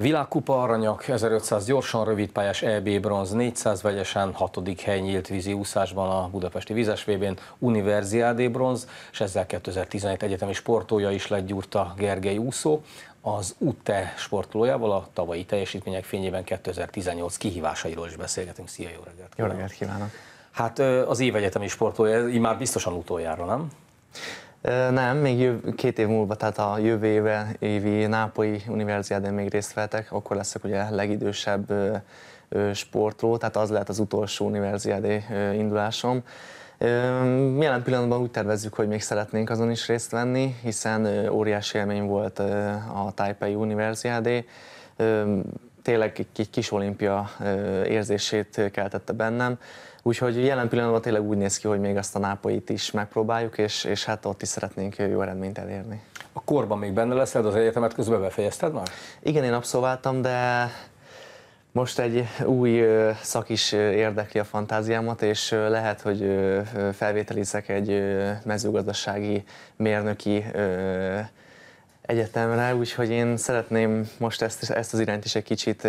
Világkupa aranyak, 1500 gyorsan rövidpályás EB bronz, 400 vegyesen, 6. hely nyílt vízi úszásban a budapesti vízes n Univerziádé bronz, és ezzel 2017 egyetemi sportolja is lett Gyurta Gergely úszó. Az UTE sportolójával a tavalyi teljesítmények fényében 2018 kihívásairól is beszélgetünk. Szia, jó reggelt! Jó reggelt kívánok! Hát az évegyetemi sportolója, így már biztosan utoljára, nem? Nem, még jöv, két év múlva, tehát a jövő éve, évi Nápolyi Univerziádén még részt vettek, akkor leszek ugye legidősebb sportló, tehát az lehet az utolsó univerziádé indulásom. Jelen pillanatban úgy tervezzük, hogy még szeretnénk azon is részt venni, hiszen óriási élmény volt a Taipei Univerziádé. Tényleg egy kis olimpia érzését keltette bennem. Úgyhogy jelen pillanatban tényleg úgy néz ki, hogy még azt a nápoit is megpróbáljuk, és, és hát ott is szeretnénk jó eredményt elérni. A korban még benne leszel, az egyetemet közben befejezted már? Igen, én abszolváltam, de most egy új szak is érdekli a fantáziámat, és lehet, hogy felvételizek egy mezőgazdasági mérnöki egyetemre, úgyhogy én szeretném most ezt, ezt az irányt is egy kicsit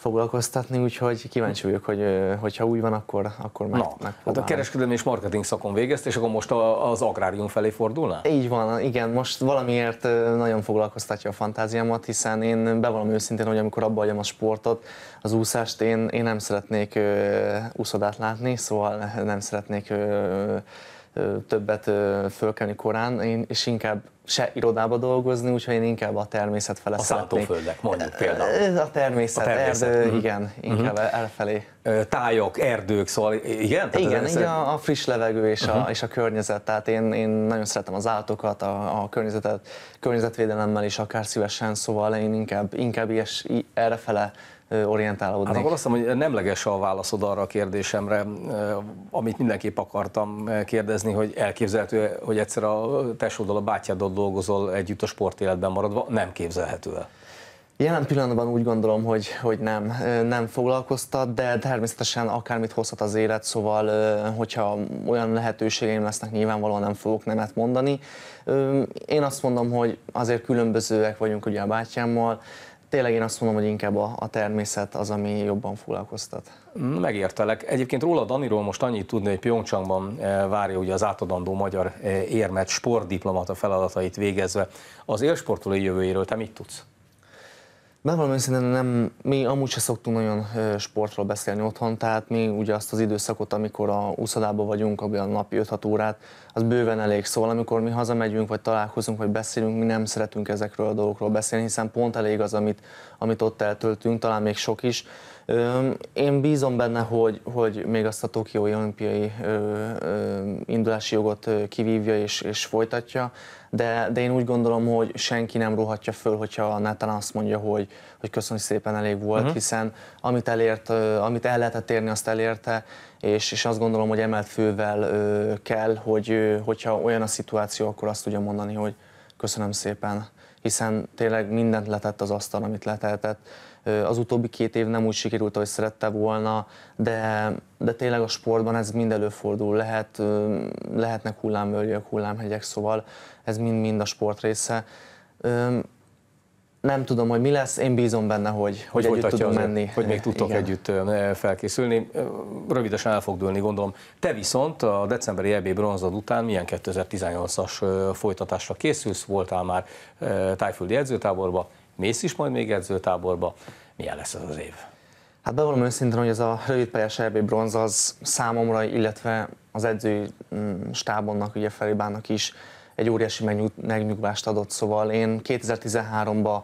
foglalkoztatni, úgyhogy kíváncsi vagyok, hogy hogyha úgy van, akkor, akkor meg, Na, hát a kereskedelmi és marketing szakon végezt, és akkor most az agrárium felé fordulna? Így van, igen, most valamiért nagyon foglalkoztatja a fantáziámat, hiszen én bevallom őszintén, hogy amikor abba a sportot, az úszást, én, én nem szeretnék úszodát látni, szóval nem szeretnék ö, többet fölkelni korán, én, és inkább se irodába dolgozni, úgyhogy én inkább a természet fele a szeretnék. mondjuk például. A természet, a természet. erdő, uh-huh. igen, mhm. inkább uh-huh. elfelé. Tájok, erdők, szóval igen? Tehát igen, így a, a friss levegő és, uh-huh. a, mhm. és a környezet, tehát én, én nagyon szeretem az állatokat, a, a környezetet, környezetvédelemmel is akár szívesen, szóval én inkább, inkább ilyes, fele orientálódnék. Hát akkor azt hiszem, hogy nemleges a válaszod arra a kérdésemre, amit mindenképp akartam kérdezni, hogy elképzelhető, hogy egyszer a tesóddal, a bátyáddal dolgozol együtt a sportéletben maradva, nem képzelhető el. Jelen pillanatban úgy gondolom, hogy, hogy nem, nem foglalkoztat, de természetesen akármit hozhat az élet, szóval hogyha olyan lehetőségeim lesznek, nyilvánvalóan nem fogok nemet mondani. Én azt mondom, hogy azért különbözőek vagyunk ugye a bátyámmal, tényleg én azt mondom, hogy inkább a, a természet az, ami jobban foglalkoztat. Mm, megértelek. Egyébként róla Daniról most annyit tudni, hogy Pjongcsangban eh, várja ugye az átadandó magyar eh, érmet, sportdiplomata feladatait végezve. Az élsportolói jövőjéről te mit tudsz? Bevallom őszintén nem, mi amúgy se szoktunk nagyon sportról beszélni otthon, tehát mi ugye azt az időszakot, amikor a úszodában vagyunk, ami a napi 5-6 órát, az bőven elég szól. Amikor mi hazamegyünk, vagy találkozunk, vagy beszélünk, mi nem szeretünk ezekről a dolgokról beszélni, hiszen pont elég az, amit, amit ott eltöltünk, talán még sok is. Én bízom benne, hogy, hogy még azt a Tokiói olimpiai indulási jogot kivívja és, és folytatja, de, de én úgy gondolom, hogy senki nem ruhatja föl, hogyha Nathan azt mondja, hogy, hogy köszönjük szépen, elég volt, uh-huh. hiszen amit elért, amit el lehetett érni, azt elérte, és, és azt gondolom, hogy emelt fővel kell, hogy hogyha olyan a szituáció, akkor azt tudja mondani, hogy köszönöm szépen, hiszen tényleg mindent letett az asztal, amit letehetett. Az utóbbi két év nem úgy sikerült, ahogy szerette volna, de, de tényleg a sportban ez mind előfordul. Lehet, lehetnek hullámvölgyek, hullámhegyek, szóval ez mind-mind a sport része nem tudom, hogy mi lesz, én bízom benne, hogy, hogy, hogy együtt tudunk menni. Hogy még tudtok Igen. együtt felkészülni. Rövidesen el fog dőlni, gondolom. Te viszont a decemberi EB bronzod után milyen 2018-as folytatásra készülsz? Voltál már tájföldi edzőtáborba, mész is majd még edzőtáborba. Milyen lesz ez az év? Hát bevallom őszintén, hogy ez a rövidpályás EB bronz az számomra, illetve az edzői mm, stábonnak, ugye Felibának is egy óriási megnyugvást adott, szóval én 2013-ban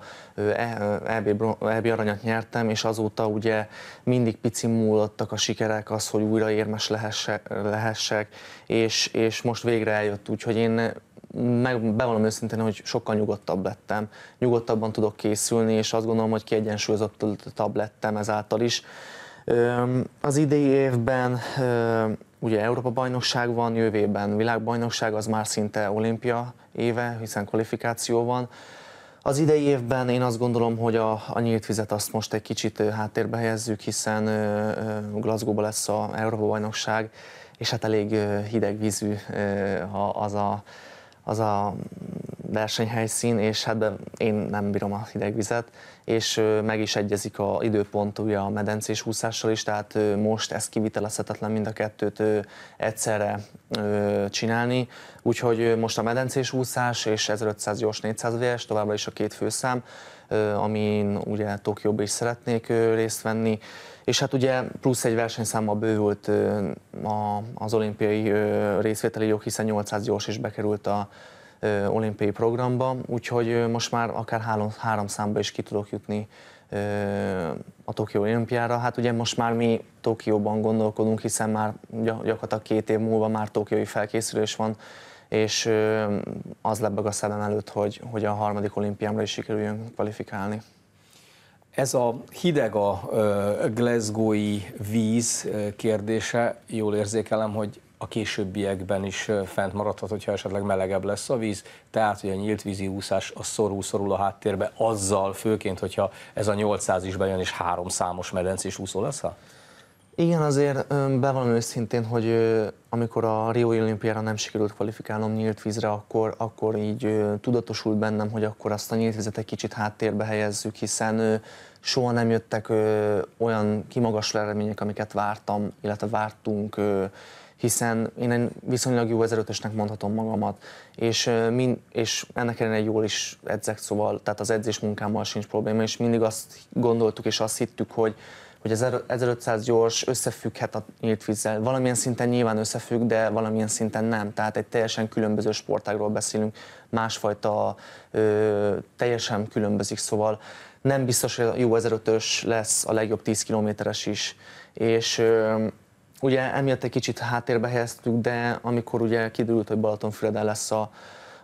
EB, e e aranyat nyertem, és azóta ugye mindig pici múlottak a sikerek, az, hogy újra érmes lehessek, lehessek és, és most végre eljött, úgyhogy én meg, bevallom őszintén, hogy sokkal nyugodtabb lettem, nyugodtabban tudok készülni, és azt gondolom, hogy kiegyensúlyozottabb lettem ezáltal is. Az idei évben Ugye Európa bajnokság van jövőben, világbajnokság az már szinte olimpia éve, hiszen kvalifikáció van. Az idei évben én azt gondolom, hogy a, a nyílt vizet azt most egy kicsit háttérbe helyezzük, hiszen Glasgow-ba lesz a Európa bajnokság, és hát elég hideg vízű az a, az a versenyhelyszín, és hát én nem bírom a hideg vizet, és meg is egyezik a időpont ugye a medencés úszással is, tehát most ez kivitelezhetetlen mind a kettőt egyszerre csinálni, úgyhogy most a medencés úszás és 1500 gyors 400 VS, továbbra is a két főszám, amin ugye Tokióba is szeretnék részt venni, és hát ugye plusz egy versenyszámmal bővült az olimpiai részvételi jog, hiszen 800 gyors is bekerült a olimpiai programba, úgyhogy most már akár három, három számba is ki tudok jutni a Tokió olimpiára. Hát ugye most már mi Tokióban gondolkodunk, hiszen már gyakorlatilag két év múlva már tokiói felkészülés van, és az lebeg a szemem előtt, hogy, hogy a harmadik olimpiámra is sikerüljön kvalifikálni. Ez a hideg a glasgowi víz kérdése, jól érzékelem, hogy a későbbiekben is fent maradhat, hogyha esetleg melegebb lesz a víz, tehát hogy a nyílt vízi úszás a szorul-szorul a háttérbe, azzal főként, hogyha ez a 800 is bejön, és három számos medencés úszó lesz? Ha? Igen, azért bevallom őszintén, hogy amikor a Rio olimpiára nem sikerült kvalifikálnom nyílt vízre, akkor, akkor így tudatosult bennem, hogy akkor azt a nyílt vizet egy kicsit háttérbe helyezzük, hiszen soha nem jöttek olyan kimagasló eredmények, amiket vártam, illetve vártunk hiszen én egy viszonylag jó 1005-ösnek mondhatom magamat, és, min, és ennek ellenére jól is edzek, szóval tehát az edzés munkámmal sincs probléma, és mindig azt gondoltuk és azt hittük, hogy hogy az 1500 gyors összefügghet a nyílt vízzel. Valamilyen szinten nyilván összefügg, de valamilyen szinten nem. Tehát egy teljesen különböző sportágról beszélünk, másfajta ö, teljesen különbözik, szóval nem biztos, hogy a jó 1005-ös lesz a legjobb 10 kilométeres is. És ö, Ugye emiatt egy kicsit háttérbe helyeztük, de amikor ugye kiderült, hogy Balatonfüreden lesz a,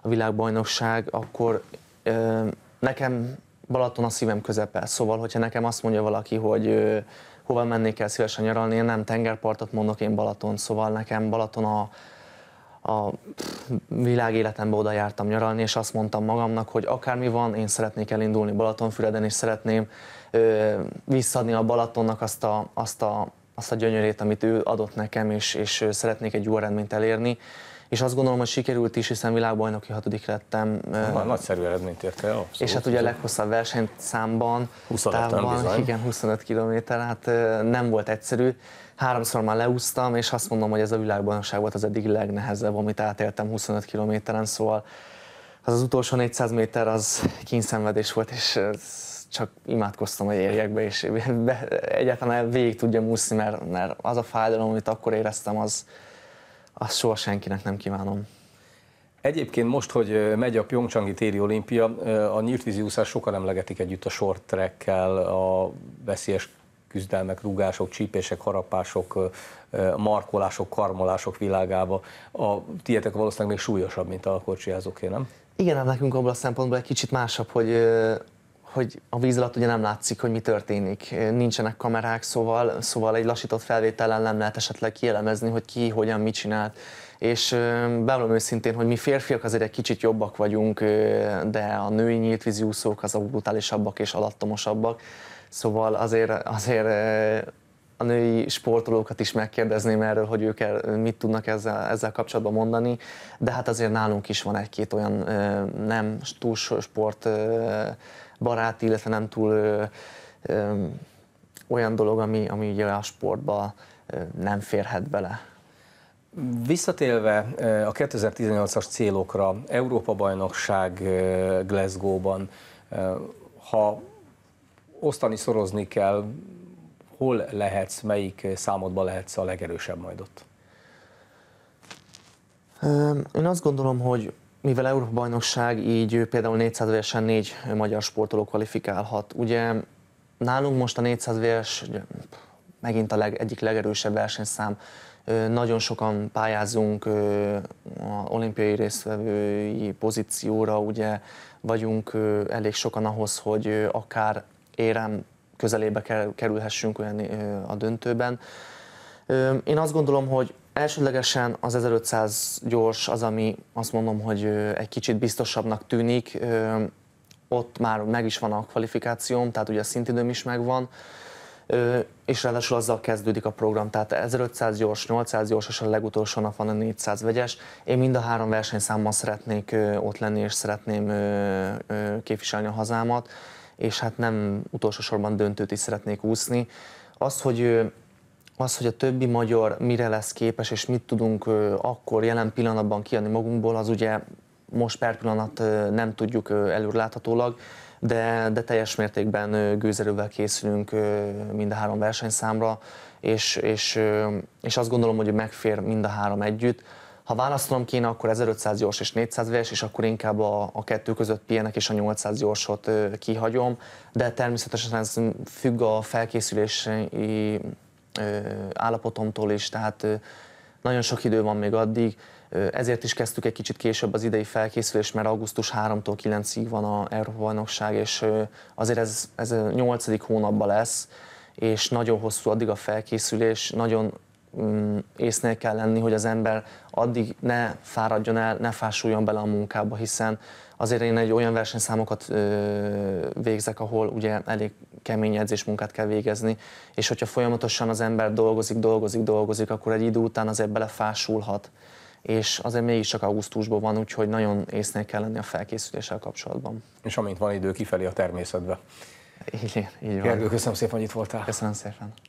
a világbajnokság, akkor ö, nekem Balaton a szívem közepe, szóval hogyha nekem azt mondja valaki, hogy ö, hova mennék el szívesen nyaralni, én nem tengerpartot mondok, én Balaton, szóval nekem Balaton a, a világ oda jártam nyaralni, és azt mondtam magamnak, hogy akármi van, én szeretnék elindulni Balatonfüreden, és szeretném ö, visszadni a Balatonnak azt a, azt a azt a gyönyörét, amit ő adott nekem, és, és szeretnék egy jó eredményt elérni. És azt gondolom, hogy sikerült is, hiszen világbajnoki hatodik lettem. Na, nagyszerű eredményt érte el. És hát szóval ugye a leghosszabb versenyszámban, 25 távban, igen, 25 km, hát nem volt egyszerű. Háromszor már leúztam, és azt mondom, hogy ez a világbajnokság volt az eddig legnehezebb, amit átéltem 25 kilométeren, szóval az, az utolsó 400 méter az kínszenvedés volt, és ez csak imádkoztam, hogy érjek be, és be, egyáltalán végig tudjam úszni, mert, mert az a fájdalom, amit akkor éreztem, az, az soha senkinek nem kívánom. Egyébként most, hogy megy a Pyeongchangi téli olimpia, a nyíltvízi úszás sokan emlegetik együtt a short trackkel, a veszélyes küzdelmek, rugások, csípések, harapások, markolások, karmolások világába. A tietek valószínűleg még súlyosabb, mint a korcsiházóké, nem? Igen, hát nekünk abban a szempontból egy kicsit másabb, hogy hogy a víz alatt ugye nem látszik, hogy mi történik. Nincsenek kamerák, szóval, szóval egy lassított felvétellen nem lehet esetleg kielemezni, hogy ki, hogyan, mit csinált. És bevallom őszintén, hogy mi férfiak azért egy kicsit jobbak vagyunk, de a női nyílt az azok brutálisabbak és alattomosabbak. Szóval azért, azért a női sportolókat is megkérdezném erről, hogy ők el, mit tudnak ezzel, ezzel kapcsolatban mondani, de hát azért nálunk is van egy-két olyan nem túl sport barát, illetve nem túl olyan dolog, ami, ami ugye a sportba nem férhet bele. Visszatélve a 2018-as célokra, Európa-bajnokság Glasgow-ban, ha osztani, szorozni kell, hol lehetsz, melyik számodban lehetsz a legerősebb majd ott? Én azt gondolom, hogy mivel Európa-bajnokság, így például 400 versen négy magyar sportoló kvalifikálhat. Ugye nálunk most a 400 vers megint a leg, egyik legerősebb versenyszám. Nagyon sokan pályázunk a olimpiai résztvevői pozícióra, ugye vagyunk elég sokan ahhoz, hogy akár érem közelébe kerülhessünk olyan a döntőben. Én azt gondolom, hogy elsődlegesen az 1500 gyors az, ami azt mondom, hogy egy kicsit biztosabbnak tűnik. Ott már meg is van a kvalifikációm, tehát ugye a szintidőm is megvan és ráadásul azzal kezdődik a program, tehát 1500 gyors, 800 gyors, és a legutolsó nap van a 400 vegyes. Én mind a három versenyszámmal szeretnék ott lenni, és szeretném képviselni a hazámat és hát nem utolsó sorban döntőt is szeretnék úszni. Az, hogy az, hogy a többi magyar mire lesz képes, és mit tudunk akkor jelen pillanatban kiadni magunkból, az ugye most per pillanat nem tudjuk előreláthatólag, de, de teljes mértékben gőzerővel készülünk mind a három versenyszámra, és, és, és azt gondolom, hogy megfér mind a három együtt. Ha választanom kéne, akkor 1500 gyors és 400 vegyes, és akkor inkább a, a kettő között pihenek, és a 800 gyorsot kihagyom, de természetesen ez függ a felkészülési állapotomtól is, tehát nagyon sok idő van még addig, ezért is kezdtük egy kicsit később az idei felkészülés, mert augusztus 3-tól 9-ig van a Európa-bajnokság, és azért ez, ez a 8. hónapban lesz, és nagyon hosszú addig a felkészülés, nagyon Mm, észnél kell lenni, hogy az ember addig ne fáradjon el, ne fásuljon bele a munkába, hiszen azért én egy olyan versenyszámokat végzek, ahol ugye elég kemény edzésmunkát kell végezni, és hogyha folyamatosan az ember dolgozik, dolgozik, dolgozik, akkor egy idő után azért belefásulhat és azért mégiscsak augusztusban van, úgyhogy nagyon észnél kell lenni a felkészüléssel kapcsolatban. És amint van idő, kifelé a természetbe. Igen, így van. Gergő, köszönöm szépen, hogy itt voltál. Köszönöm szépen.